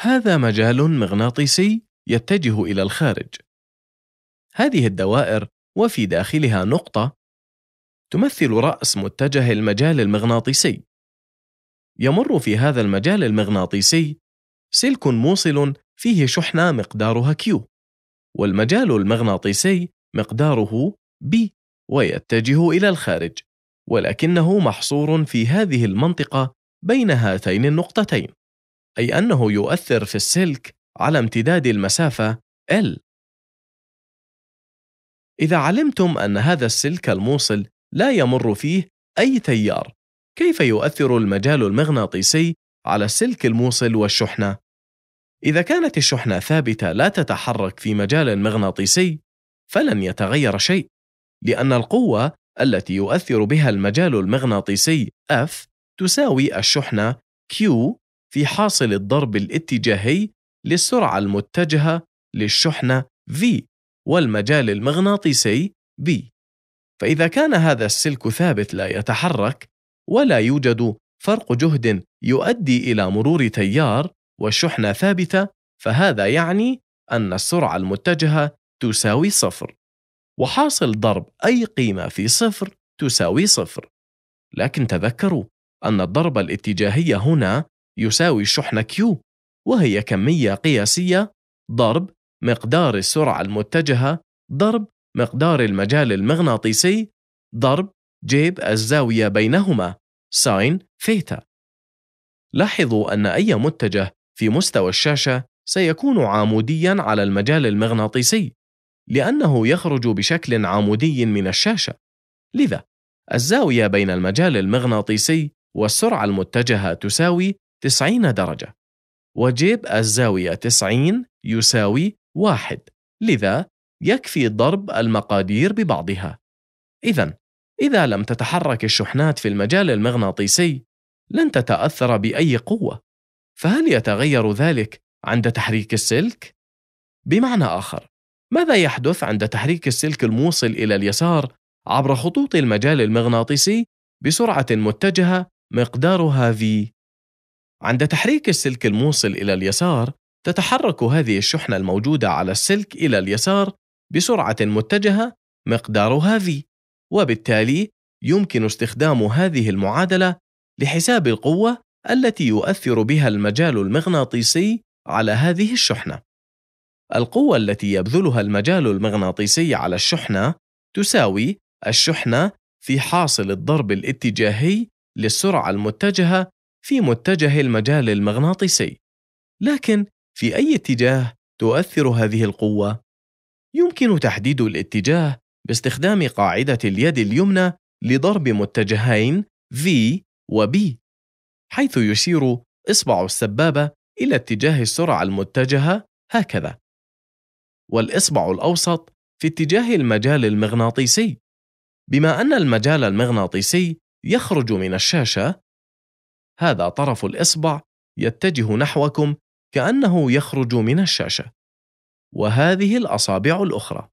هذا مجال مغناطيسي يتجه إلى الخارج. هذه الدوائر وفي داخلها نقطة تمثل رأس متجه المجال المغناطيسي. يمر في هذا المجال المغناطيسي سلك موصل فيه شحنة مقدارها Q، والمجال المغناطيسي مقداره B ويتجه إلى الخارج، ولكنه محصور في هذه المنطقة بين هاتين النقطتين. أي أنه يؤثر في السلك على امتداد المسافة L. إذا علمتم أن هذا السلك الموصل لا يمر فيه أي تيار، كيف يؤثر المجال المغناطيسي على السلك الموصل والشحنة؟ إذا كانت الشحنة ثابتة لا تتحرك في مجال مغناطيسي، فلن يتغير شيء، لأن القوة التي يؤثر بها المجال المغناطيسي F تساوي الشحنة Q في حاصل الضرب الاتجاهي للسرعة المتجهة للشحنة V والمجال المغناطيسي B فإذا كان هذا السلك ثابت لا يتحرك ولا يوجد فرق جهد يؤدي إلى مرور تيار والشحنة ثابتة فهذا يعني أن السرعة المتجهة تساوي صفر وحاصل ضرب أي قيمة في صفر تساوي صفر لكن تذكروا أن الضربة الاتجاهية هنا يساوي شحنة Q وهي كمية قياسية ضرب مقدار السرعة المتجهة ضرب مقدار المجال المغناطيسي ضرب جيب الزاوية بينهما ساين ثيتا لاحظوا أن أي متجه في مستوى الشاشة سيكون عامودياً على المجال المغناطيسي لأنه يخرج بشكل عامودي من الشاشة لذا الزاوية بين المجال المغناطيسي والسرعة المتجهة تساوي 90 درجة وجيب الزاوية 90 يساوي 1 لذا يكفي ضرب المقادير ببعضها إذا إذا لم تتحرك الشحنات في المجال المغناطيسي لن تتأثر بأي قوة فهل يتغير ذلك عند تحريك السلك؟ بمعنى آخر ماذا يحدث عند تحريك السلك الموصل إلى اليسار عبر خطوط المجال المغناطيسي بسرعة متجهة مقدارها v عند تحريك السلك الموصل إلى اليسار تتحرك هذه الشحنة الموجودة على السلك إلى اليسار بسرعة متجهة مقدارها V وبالتالي يمكن استخدام هذه المعادلة لحساب القوة التي يؤثر بها المجال المغناطيسي على هذه الشحنة. القوة التي يبذلها المجال المغناطيسي على الشحنة تساوي الشحنة في حاصل الضرب الاتجاهي للسرعة المتجهة في متجه المجال المغناطيسي لكن في اي اتجاه تؤثر هذه القوه يمكن تحديد الاتجاه باستخدام قاعده اليد اليمنى لضرب متجهين V و B حيث يشير اصبع السبابه الى اتجاه السرعه المتجهه هكذا والاصبع الاوسط في اتجاه المجال المغناطيسي بما ان المجال المغناطيسي يخرج من الشاشه هذا طرف الإصبع يتجه نحوكم كأنه يخرج من الشاشة وهذه الأصابع الأخرى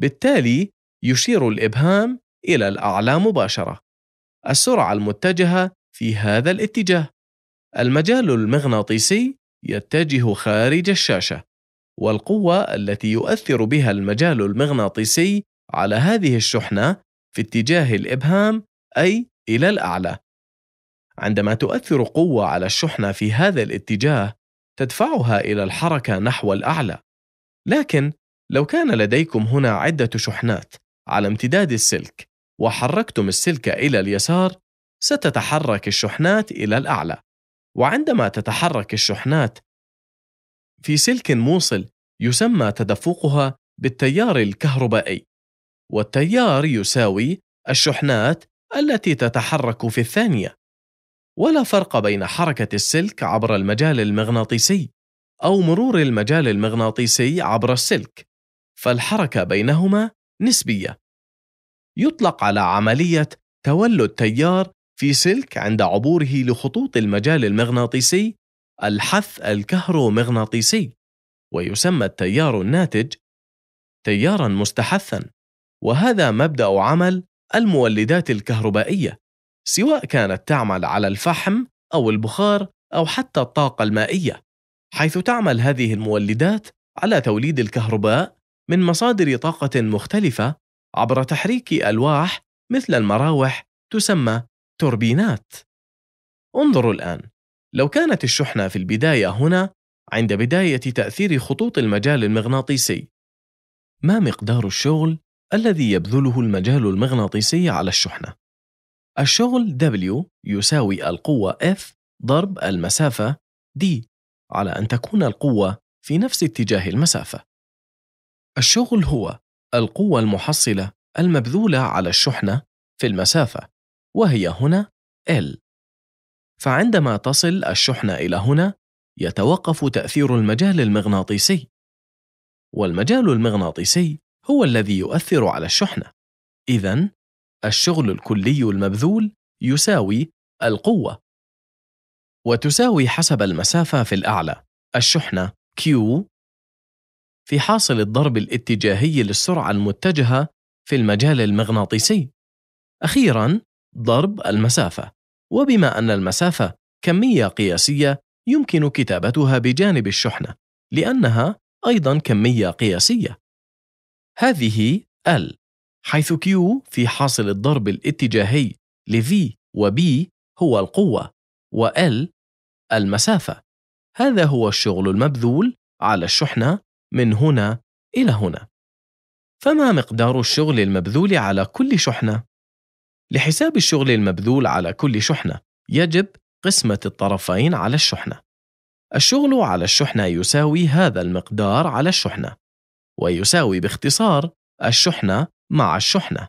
بالتالي يشير الإبهام إلى الأعلى مباشرة السرعة المتجهة في هذا الاتجاه المجال المغناطيسي يتجه خارج الشاشة والقوة التي يؤثر بها المجال المغناطيسي على هذه الشحنة في اتجاه الإبهام أي إلى الأعلى عندما تؤثر قوة على الشحنة في هذا الاتجاه تدفعها إلى الحركة نحو الأعلى لكن لو كان لديكم هنا عدة شحنات على امتداد السلك وحركتم السلك إلى اليسار ستتحرك الشحنات إلى الأعلى وعندما تتحرك الشحنات في سلك موصل يسمى تدفقها بالتيار الكهربائي والتيار يساوي الشحنات التي تتحرك في الثانية ولا فرق بين حركة السلك عبر المجال المغناطيسي أو مرور المجال المغناطيسي عبر السلك، فالحركة بينهما نسبية. يطلق على عملية تولد تيار في سلك عند عبوره لخطوط المجال المغناطيسي الحث الكهرومغناطيسي، ويسمى التيار الناتج تيارا مستحثا، وهذا مبدأ عمل المولدات الكهربائية سواء كانت تعمل على الفحم أو البخار أو حتى الطاقة المائية حيث تعمل هذه المولدات على توليد الكهرباء من مصادر طاقة مختلفة عبر تحريك ألواح مثل المراوح تسمى توربينات انظروا الآن لو كانت الشحنة في البداية هنا عند بداية تأثير خطوط المجال المغناطيسي ما مقدار الشغل الذي يبذله المجال المغناطيسي على الشحنة؟ الشغل W يساوي القوة F ضرب المسافة D على أن تكون القوة في نفس اتجاه المسافة. الشغل هو القوة المحصلة المبذولة على الشحنة في المسافة وهي هنا L. فعندما تصل الشحنة إلى هنا يتوقف تأثير المجال المغناطيسي. والمجال المغناطيسي هو الذي يؤثر على الشحنة. إذا الشغل الكلي المبذول يساوي القوة وتساوي حسب المسافة في الأعلى الشحنة Q في حاصل الضرب الاتجاهي للسرعة المتجهة في المجال المغناطيسي أخيراً ضرب المسافة وبما أن المسافة كمية قياسية يمكن كتابتها بجانب الشحنة لأنها أيضاً كمية قياسية هذه L حيث Q في حاصل الضرب الاتجاهي لـ V و B هو القوة و L المسافة هذا هو الشغل المبذول على الشحنة من هنا إلى هنا فما مقدار الشغل المبذول على كل شحنة؟ لحساب الشغل المبذول على كل شحنة يجب قسمة الطرفين على الشحنة الشغل على الشحنة يساوي هذا المقدار على الشحنة ويساوي باختصار الشحنة مع الشحنة.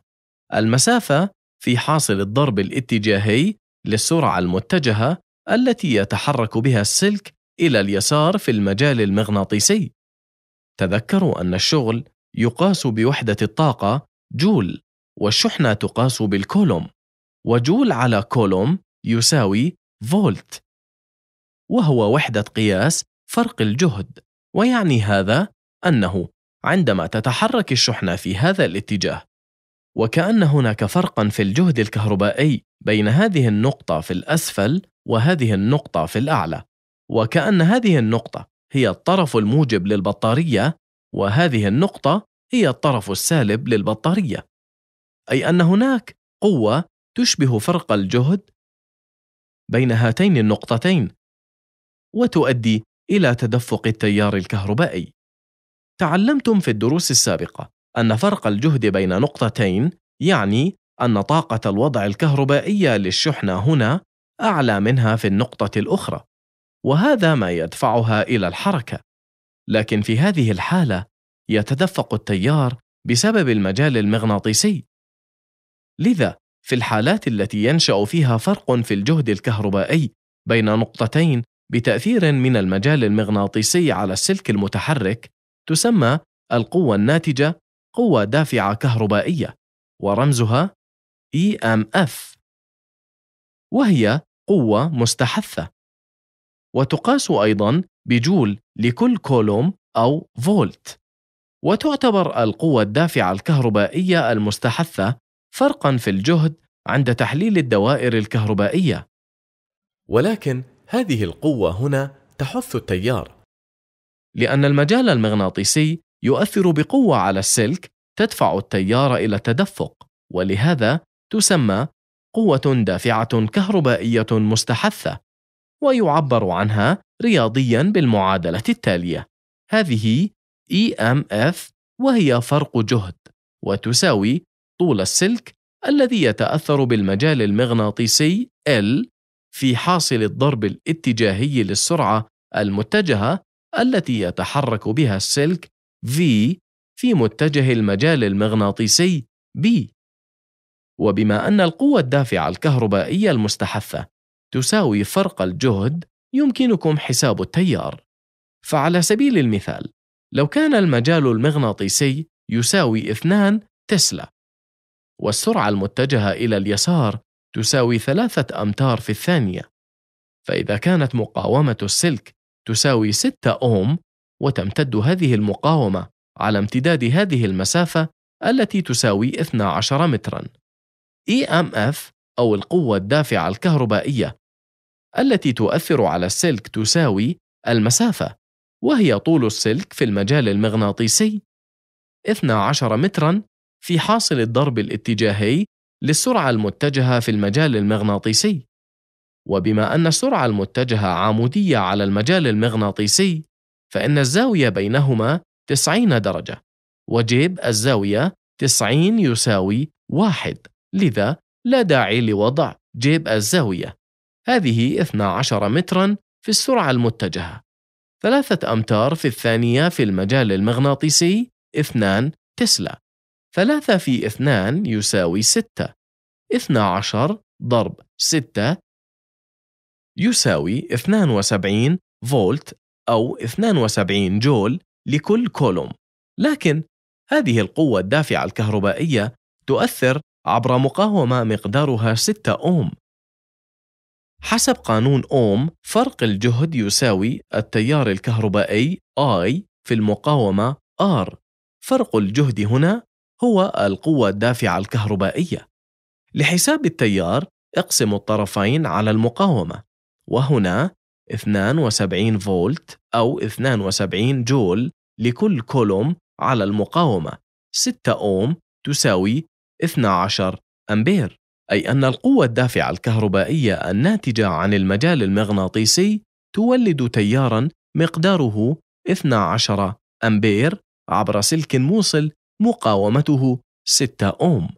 المسافة في حاصل الضرب الاتجاهي للسرعة المتجهة التي يتحرك بها السلك إلى اليسار في المجال المغناطيسي. تذكروا أن الشغل يقاس بوحدة الطاقة جول، والشحنة تقاس بالكولوم، وجول على كولوم يساوي فولت، وهو وحدة قياس فرق الجهد، ويعني هذا أنه عندما تتحرك الشحنة في هذا الاتجاه وكأن هناك فرقا في الجهد الكهربائي بين هذه النقطة في الأسفل وهذه النقطة في الأعلى وكأن هذه النقطة هي الطرف الموجب للبطارية وهذه النقطة هي الطرف السالب للبطارية أي أن هناك قوة تشبه فرق الجهد بين هاتين النقطتين وتؤدي إلى تدفق التيار الكهربائي تعلمتم في الدروس السابقة أن فرق الجهد بين نقطتين يعني أن طاقة الوضع الكهربائية للشحنة هنا أعلى منها في النقطة الأخرى، وهذا ما يدفعها إلى الحركة. لكن في هذه الحالة يتدفق التيار بسبب المجال المغناطيسي. لذا في الحالات التي ينشأ فيها فرق في الجهد الكهربائي بين نقطتين بتأثير من المجال المغناطيسي على السلك المتحرك، تسمى القوة الناتجة قوة دافعة كهربائية ورمزها EMF وهي قوة مستحثة وتقاس أيضا بجول لكل كولوم أو فولت وتعتبر القوة الدافعة الكهربائية المستحثة فرقا في الجهد عند تحليل الدوائر الكهربائية ولكن هذه القوة هنا تحث التيار لأن المجال المغناطيسي يؤثر بقوة على السلك تدفع التيار إلى التدفق ولهذا تسمى قوة دافعة كهربائية مستحثة ويعبر عنها رياضيا بالمعادلة التالية هذه EMF وهي فرق جهد وتساوي طول السلك الذي يتأثر بالمجال المغناطيسي L في حاصل الضرب الاتجاهي للسرعة المتجهة التي يتحرك بها السلك V في متجه المجال المغناطيسي B وبما أن القوة الدافعة الكهربائية المستحثة تساوي فرق الجهد يمكنكم حساب التيار فعلى سبيل المثال لو كان المجال المغناطيسي يساوي 2 تسلا والسرعة المتجهة إلى اليسار تساوي ثلاثة أمتار في الثانية فإذا كانت مقاومة السلك تساوي 6 أوم وتمتد هذه المقاومة على امتداد هذه المسافة التي تساوي 12 متراً. EMF أو القوة الدافعة الكهربائية التي تؤثر على السلك تساوي المسافة وهي طول السلك في المجال المغناطيسي 12 متراً في حاصل الضرب الاتجاهي للسرعة المتجهة في المجال المغناطيسي وبما أن السرعة المتجهة عمودية على المجال المغناطيسي فإن الزاوية بينهما 90 درجة وجيب الزاوية 90 يساوي واحد لذا لا داعي لوضع جيب الزاوية هذه 12 مترا في السرعة المتجهة ثلاثة أمتار في الثانية في المجال المغناطيسي 2 تسلا ثلاثة في 2 يساوي 6 12 ضرب 6 يساوي 72 فولت أو 72 جول لكل كولوم لكن هذه القوة الدافعة الكهربائية تؤثر عبر مقاومة مقدارها 6 أوم حسب قانون أوم فرق الجهد يساوي التيار الكهربائي I في المقاومة R فرق الجهد هنا هو القوة الدافعة الكهربائية لحساب التيار اقسم الطرفين على المقاومة وهنا 72 فولت أو 72 جول لكل كولوم على المقاومة 6 أوم تساوي 12 أمبير أي أن القوة الدافعة الكهربائية الناتجة عن المجال المغناطيسي تولد تيارا مقداره 12 أمبير عبر سلك موصل مقاومته 6 أوم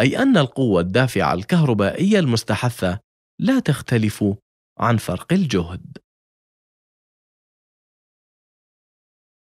أي أن القوة الدافعة الكهربائية المستحثة لا تختلف عن فرق الجهد